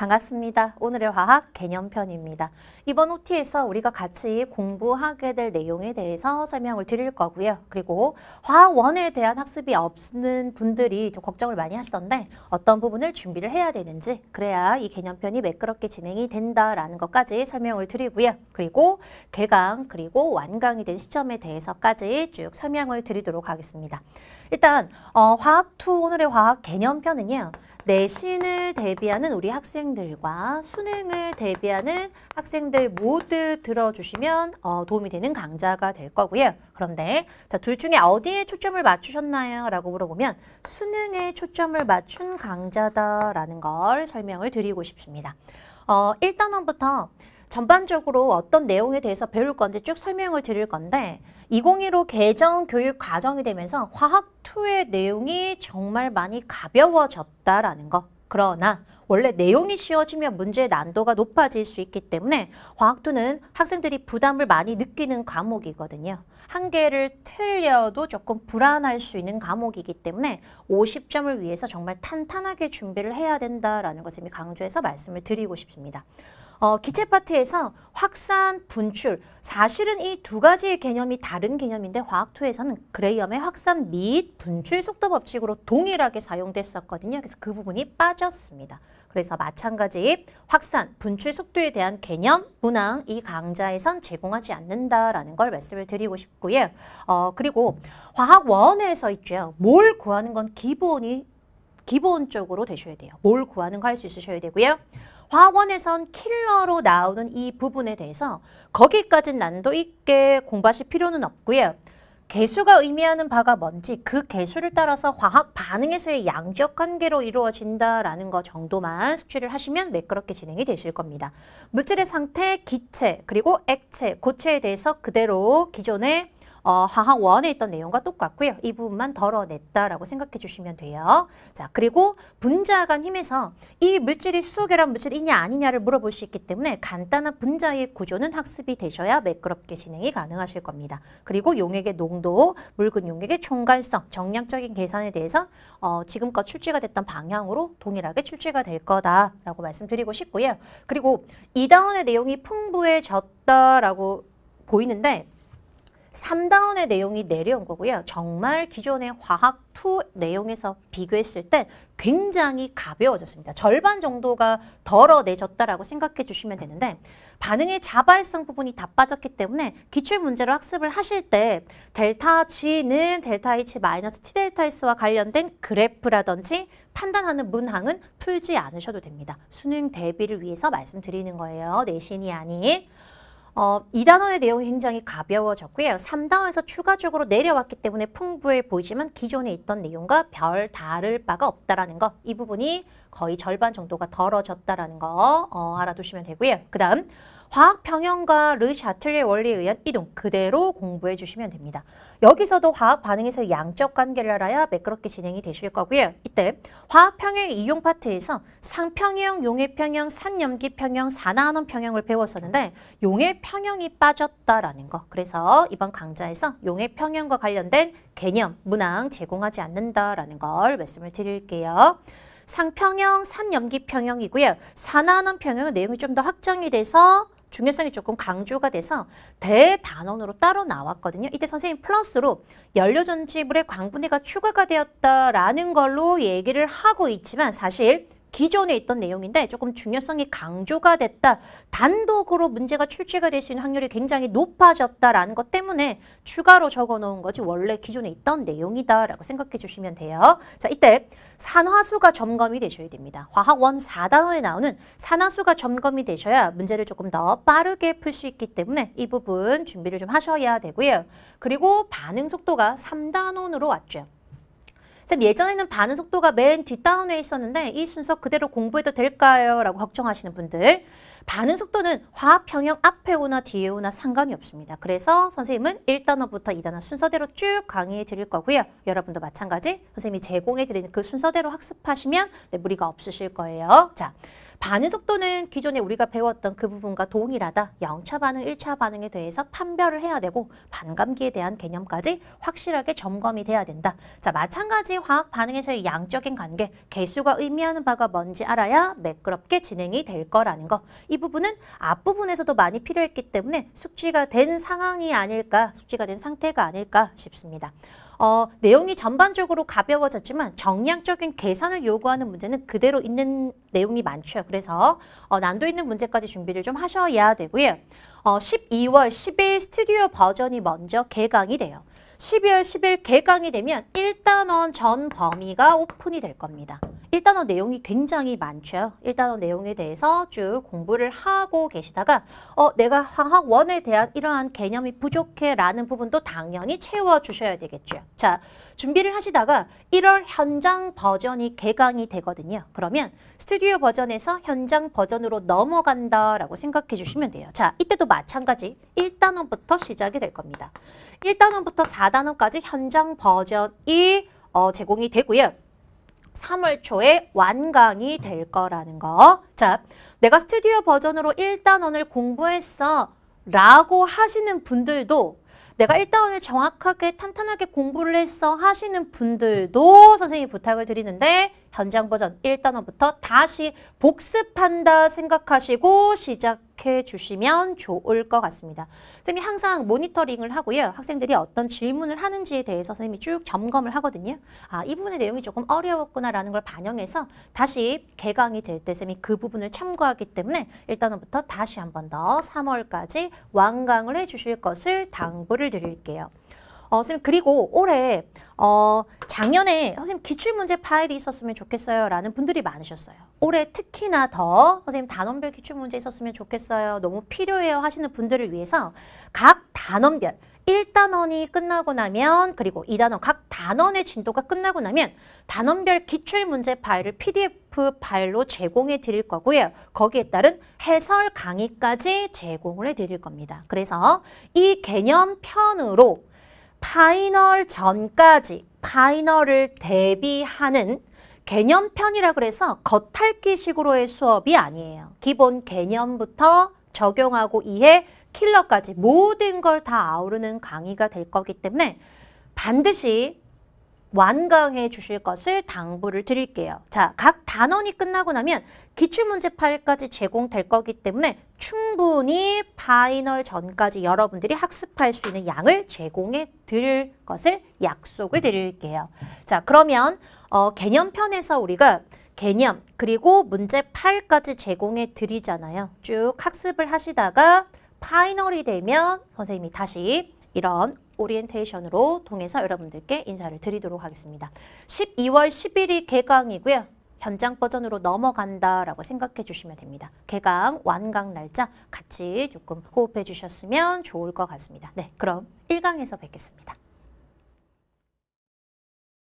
반갑습니다. 오늘의 화학 개념편입니다. 이번 OT에서 우리가 같이 공부하게 될 내용에 대해서 설명을 드릴 거고요. 그리고 화학원에 대한 학습이 없는 분들이 좀 걱정을 많이 하시던데 어떤 부분을 준비를 해야 되는지 그래야 이 개념편이 매끄럽게 진행이 된다라는 것까지 설명을 드리고요. 그리고 개강 그리고 완강이 된 시점에 대해서까지 쭉 설명을 드리도록 하겠습니다. 일단 어, 화학2 오늘의 화학 개념편은요. 내신을 네, 대비하는 우리 학생들과 수능을 대비하는 학생들 모두 들어주시면 어, 도움이 되는 강좌가 될 거고요. 그런데 자, 둘 중에 어디에 초점을 맞추셨나요? 라고 물어보면 수능에 초점을 맞춘 강좌다라는 걸 설명을 드리고 싶습니다. 어, 1단원부터 전반적으로 어떤 내용에 대해서 배울 건지 쭉 설명을 드릴 건데 2015 개정 교육 과정이 되면서 화학2의 내용이 정말 많이 가벼워졌다라는 거. 그러나 원래 내용이 쉬워지면 문제의 난도가 높아질 수 있기 때문에 화학2는 학생들이 부담을 많이 느끼는 과목이거든요. 한 개를 틀려도 조금 불안할 수 있는 과목이기 때문에 50점을 위해서 정말 탄탄하게 준비를 해야 된다라는 것을 강조해서 말씀을 드리고 싶습니다. 어, 기체 파트에서 확산, 분출 사실은 이 두 가지의 개념이 다른 개념인데 화학2에서는 그레이엄의 확산 및 분출 속도 법칙으로 동일하게 사용됐었거든요. 그래서 그 부분이 빠졌습니다. 그래서 마찬가지 확산, 분출 속도에 대한 개념, 문항 이 강좌에선 제공하지 않는다라는 걸 말씀을 드리고 싶고요. 어, 그리고 화학원에서 있죠. 뭘 구하는 건 기본이 기본적으로 되셔야 돼요. 뭘 구하는 거 할 수 있으셔야 되고요. 화원에선 킬러로 나오는 이 부분에 대해서 거기까지 난도 있게 공부하실 필요는 없고요. 개수가 의미하는 바가 뭔지 그 개수를 따라서 화학 반응에서의 양적 관계로 이루어진다라는 것 정도만 숙지를 하시면 매끄럽게 진행이 되실 겁니다. 물질의 상태, 기체, 그리고 액체, 고체에 대해서 그대로 기존의 어, 하항 원에 있던 내용과 똑같고요. 이 부분만 덜어냈다라고 생각해 주시면 돼요. 자, 그리고 분자간 힘에서 이 물질이 수소결합 물질이냐 아니냐를 물어볼 수 있기 때문에 간단한 분자의 구조는 학습이 되셔야 매끄럽게 진행이 가능하실 겁니다. 그리고 용액의 농도, 묽은 용액의 총괄성, 정량적인 계산에 대해서 어, 지금껏 출제가 됐던 방향으로 동일하게 출제가 될 거다라고 말씀드리고 싶고요. 그리고 이다원의 내용이 풍부해졌다라고 보이는데 3다운의 내용이 내려온 거고요. 정말 기존의 화학 2 내용에서 비교했을 때 굉장히 가벼워졌습니다. 절반 정도가 덜어내졌다라고 생각해 주시면 되는데 반응의 자발성 부분이 다 빠졌기 때문에 기출 문제로 학습을 하실 때 델타 G는 델타 H 마이너스 T 델타 S와 관련된 그래프라든지 판단하는 문항은 풀지 않으셔도 됩니다. 수능 대비를 위해서 말씀드리는 거예요. 내신이 아닌. 어, 2단원의 내용이 굉장히 가벼워졌고요. 3단원에서 추가적으로 내려왔기 때문에 풍부해 보이지만 기존에 있던 내용과 별 다를 바가 없다라는 거. 이 부분이 거의 절반 정도가 덜어졌다라는 거 어, 알아두시면 되고요. 그 다음 화학 평형과 르 샤틀리의 원리에 의한 이동 그대로 공부해 주시면 됩니다. 여기서도 화학 반응에서 양적 관계를 알아야 매끄럽게 진행이 되실 거고요. 이때 화학 평형 이용 파트에서 상평형, 용해 평형, 산염기 평형, 산화환원 평형을 배웠었는데 용해 평형이 빠졌다라는 거. 그래서 이번 강좌에서 용해 평형과 관련된 개념, 문항 제공하지 않는다라는 걸 말씀을 드릴게요. 상평형, 산염기 평형이고요. 산화는 평형은 내용이 좀 더 확장이 돼서 중요성이 조금 강조가 돼서 대단원으로 따로 나왔거든요. 이때 선생님 플러스로 연료전지물의 광분해가 추가가 되었다라는 걸로 얘기를 하고 있지만 사실 기존에 있던 내용인데 조금 중요성이 강조가 됐다. 단독으로 문제가 출제가 될 수 있는 확률이 굉장히 높아졌다라는 것 때문에 추가로 적어놓은 거지 원래 기존에 있던 내용이다라고 생각해 주시면 돼요. 자, 이때 산화수가 점검이 되셔야 됩니다. 화학원 4단원에 나오는 산화수가 점검이 되셔야 문제를 조금 더 빠르게 풀 수 있기 때문에 이 부분 준비를 좀 하셔야 되고요. 그리고 반응 속도가 3단원으로 왔죠. 쌤 예전에는 반응 속도가 맨 뒷다운에 있었는데 이 순서 그대로 공부해도 될까요? 라고 걱정하시는 분들 반응 속도는 화학 평형 앞에 오나 뒤에 오나 상관이 없습니다. 그래서 선생님은 1단어부터 2단어 순서대로 쭉 강의해 드릴 거고요. 여러분도 마찬가지 선생님이 제공해 드리는 그 순서대로 학습하시면 네, 무리가 없으실 거예요. 자. 반응 속도는 기존에 우리가 배웠던 그 부분과 동일하다. 0차 반응, 1차 반응에 대해서 판별을 해야 되고 반감기에 대한 개념까지 확실하게 점검이 돼야 된다. 자, 마찬가지 화학 반응에서의 양적인 관계, 개수가 의미하는 바가 뭔지 알아야 매끄럽게 진행이 될 거라는 거. 이 부분은 앞부분에서도 많이 필요했기 때문에 숙지가 된 상황이 아닐까, 숙지가 된 상태가 아닐까 싶습니다. 어, 내용이 전반적으로 가벼워졌지만 정량적인 계산을 요구하는 문제는 그대로 있는 내용이 많죠. 그래서 어, 난도 있는 문제까지 준비를 좀 하셔야 되고요. 어, 12월 10일 스튜디오 버전이 먼저 개강이 돼요. 12월 10일 개강이 되면 1단원 전 범위가 오픈이 될 겁니다. 1단원 내용이 굉장히 많죠. 1단원 내용에 대해서 쭉 공부를 하고 계시다가 어 내가 화학원에 대한 이러한 개념이 부족해 라는 부분도 당연히 채워주셔야 되겠죠. 자 준비를 하시다가 1월 현장 버전이 개강이 되거든요. 그러면 스튜디오 버전에서 현장 버전으로 넘어간다 라고 생각해 주시면 돼요. 자 이때도 마찬가지 1단원부터 시작이 될 겁니다. 1단원부터 4단원까지 현장 버전이 어, 제공이 되고요. 3월 초에 완강이 될 거라는 거. 자, 내가 스튜디오 버전으로 1단원을 공부했어 라고 하시는 분들도 내가 1단원을 정확하게 탄탄하게 공부를 했어 하시는 분들도 선생님이 부탁을 드리는데 현장 버전 1단원부터 다시 복습한다 생각하시고 시작해 주시면 좋을 것 같습니다. 선생님이 항상 모니터링을 하고요. 학생들이 어떤 질문을 하는지에 대해서 선생님이 쭉 점검을 하거든요. 아, 이 부분의 내용이 조금 어려웠구나라는 걸 반영해서 다시 개강이 될 때 선생님이 그 부분을 참고하기 때문에 1단원부터 다시 한 번 더 3월까지 완강을 해 주실 것을 당부를 드릴게요. 어, 선생님 그리고 올해 어, 작년에 선생님 기출문제 파일이 있었으면 좋겠어요 라는 분들이 많으셨어요. 올해 특히나 더 선생님 단원별 기출문제 있었으면 좋겠어요. 너무 필요해요 하시는 분들을 위해서 각 단원별 1단원이 끝나고 나면 그리고 2단원 각 단원의 진도가 끝나고 나면 단원별 기출문제 파일을 PDF 파일로 제공해 드릴 거고요. 거기에 따른 해설 강의까지 제공을 해 드릴 겁니다. 그래서 이 개념 편으로 파이널 전까지 파이널을 대비하는 개념편이라 그래서 겉핥기식으로의 수업이 아니에요. 기본 개념부터 적용하고 이해, 킬러까지 모든 걸 다 아우르는 강의가 될 거기 때문에 반드시 완강해 주실 것을 당부를 드릴게요. 자, 각 단원이 끝나고 나면 기출문제 파일까지 제공될 거기 때문에 충분히 파이널 전까지 여러분들이 학습할 수 있는 양을 제공해 드릴 것을 약속을 드릴게요. 자, 그러면 어, 개념편에서 우리가 개념 그리고 문제 8까지 제공해 드리잖아요. 쭉 학습을 하시다가 파이널이 되면 선생님이 다시 이런 오리엔테이션으로 통해서 여러분들께 인사를 드리도록 하겠습니다. 12월 10일이 개강이고요. 현장 버전으로 넘어간다라고 생각해 주시면 됩니다. 개강, 완강 날짜 같이 조금 호흡해 주셨으면 좋을 것 같습니다. 네, 그럼 1강에서 뵙겠습니다.